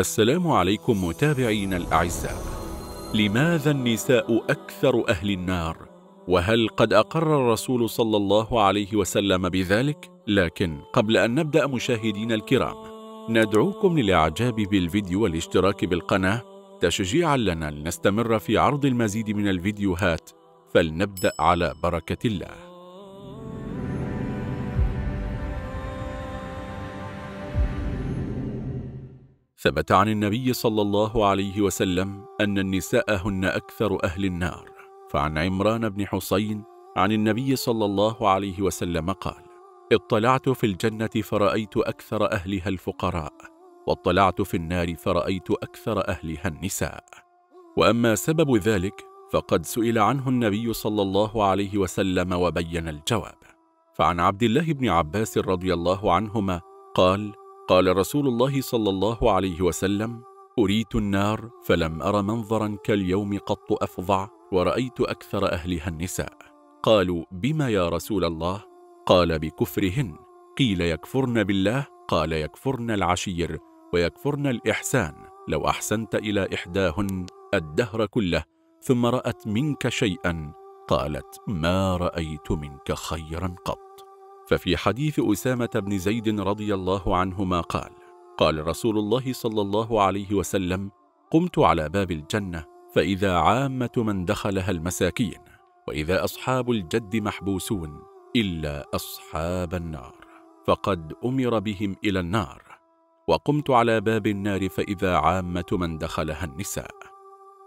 السلام عليكم متابعينا الأعزاء لماذا النساء أكثر أهل النار؟ وهل قد أقر الرسول صلى الله عليه وسلم بذلك؟ لكن قبل أن نبدأ مشاهدين الكرام ندعوكم للإعجاب بالفيديو والاشتراك بالقناة تشجيعا لنا لنستمر في عرض المزيد من الفيديوهات فلنبدأ على بركة الله ثبت عن النبي صلى الله عليه وسلم أن النساء هن أكثر أهل النار فعن عمران بن حسين عن النبي صلى الله عليه وسلم قال اطلعت في الجنة فرأيت أكثر أهلها الفقراء واطلعت في النار فرأيت أكثر أهلها النساء وأما سبب ذلك فقد سئل عنه النبي صلى الله عليه وسلم وبين الجواب فعن عبد الله بن عباس رضي الله عنهما قال قال رسول الله صلى الله عليه وسلم أريت النار فلم أر منظرا كاليوم قط أفظع ورأيت أكثر أهلها النساء قالوا بما يا رسول الله قال بكفرهن قيل يكفرن بالله قال يكفرن العشير ويكفرن الإحسان لو أحسنت إلى إحداهن الدهر كله ثم رأت منك شيئا قالت ما رأيت منك خيرا قط ففي حديث أسامة بن زيد رضي الله عنهما قال قال رسول الله صلى الله عليه وسلم قمت على باب الجنة فإذا عامة من دخلها المساكين وإذا أصحاب الجد محبوسون إلا أصحاب النار فقد أمر بهم إلى النار وقمت على باب النار فإذا عامة من دخلها النساء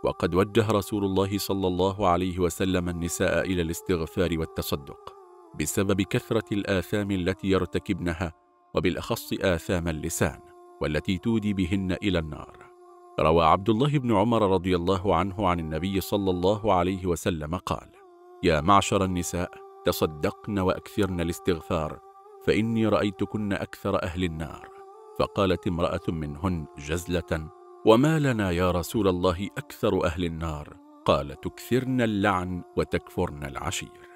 وقد وجه رسول الله صلى الله عليه وسلم النساء إلى الاستغفار والتصدق بسبب كثرة الآثام التي يرتكبنها وبالأخص آثام اللسان والتي تودي بهن إلى النار روى عبد الله بن عمر رضي الله عنه عن النبي صلى الله عليه وسلم قال يا معشر النساء تصدقن وأكثرن الاستغفار فإني رأيتكن أكثر أهل النار فقالت امرأة منهن جزلة وما لنا يا رسول الله أكثر أهل النار قال تكثرن اللعن وتكفرن العشير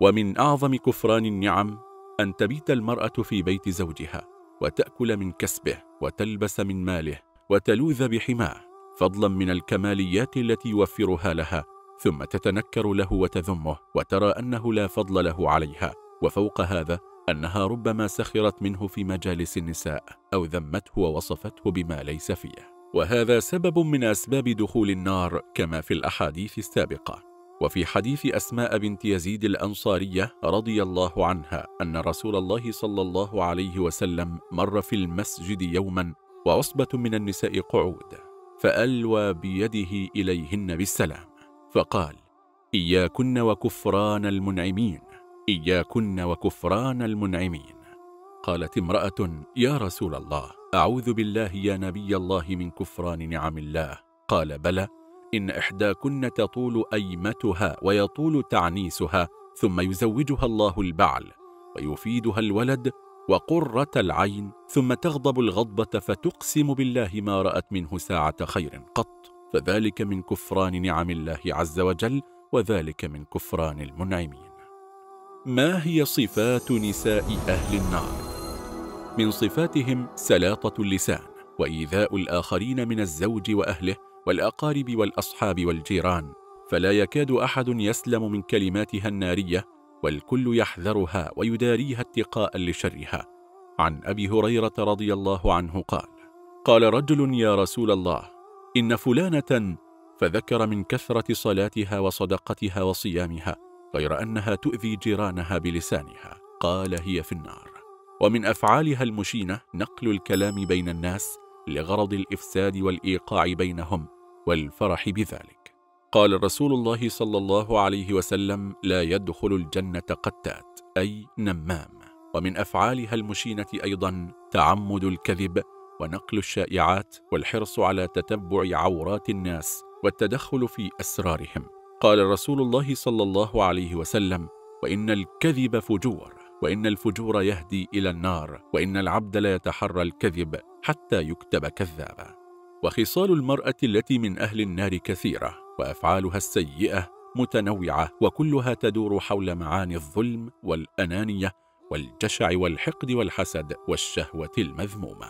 ومن أعظم كفران النعم أن تبيت المرأة في بيت زوجها وتأكل من كسبه وتلبس من ماله وتلوذ بحماه فضلا من الكماليات التي يوفرها لها ثم تتنكر له وتذمه وترى أنه لا فضل له عليها وفوق هذا أنها ربما سخرت منه في مجالس النساء أو ذمته ووصفته بما ليس فيه وهذا سبب من أسباب دخول النار كما في الأحاديث السابقة وفي حديث أسماء بنت يزيد الأنصارية رضي الله عنها أن رسول الله صلى الله عليه وسلم مر في المسجد يوما وعصبة من النساء قعود فألوى بيده إليهن بالسلام فقال إياكن وكفران المنعمين إياكن وكفران المنعمين قالت امرأة يا رسول الله أعوذ بالله يا نبي الله من كفران نعم الله قال بلى إن إحداكن تطول أيمتها ويطول تعنيسها ثم يزوجها الله البعل ويفيدها الولد وقرة العين ثم تغضب الغضبة فتقسم بالله ما رأت منه ساعة خير قط فذلك من كفران نعم الله عز وجل وذلك من كفران المنعمين ما هي صفات نساء أهل النار؟ من صفاتهم سلاطة اللسان وإيذاء الآخرين من الزوج وأهله والأقارب والأصحاب والجيران فلا يكاد أحد يسلم من كلماتها النارية والكل يحذرها ويداريها اتقاء لشرها عن أبي هريرة رضي الله عنه قال قال رجل يا رسول الله إن فلانة فذكر من كثرة صلاتها وصدقتها وصيامها غير أنها تؤذي جيرانها بلسانها قال هي في النار ومن أفعالها المشينة نقل الكلام بين الناس لغرض الإفساد والإيقاع بينهم والفرح بذلك قال رسول الله صلى الله عليه وسلم لا يدخل الجنة قتات أي نمام ومن أفعالها المشينة أيضا تعمد الكذب ونقل الشائعات والحرص على تتبع عورات الناس والتدخل في أسرارهم قال رسول الله صلى الله عليه وسلم وإن الكذب فجور وإن الفجور يهدي إلى النار وإن العبد لا يتحرى الكذب حتى يكتب كذابا وخصال المرأة التي من أهل النار كثيرة وأفعالها السيئة متنوعة وكلها تدور حول معاني الظلم والأنانية والجشع والحقد والحسد والشهوة المذمومة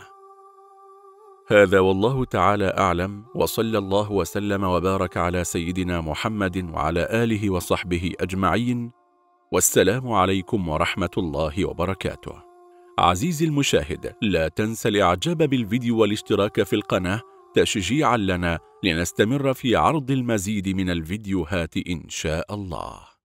هذا والله تعالى أعلم وصلى الله وسلم وبارك على سيدنا محمد وعلى آله وصحبه أجمعين والسلام عليكم ورحمة الله وبركاته عزيزي المشاهد لا تنسى الإعجاب بالفيديو والاشتراك في القناة تشجيعا لنا لنستمر في عرض المزيد من الفيديوهات إن شاء الله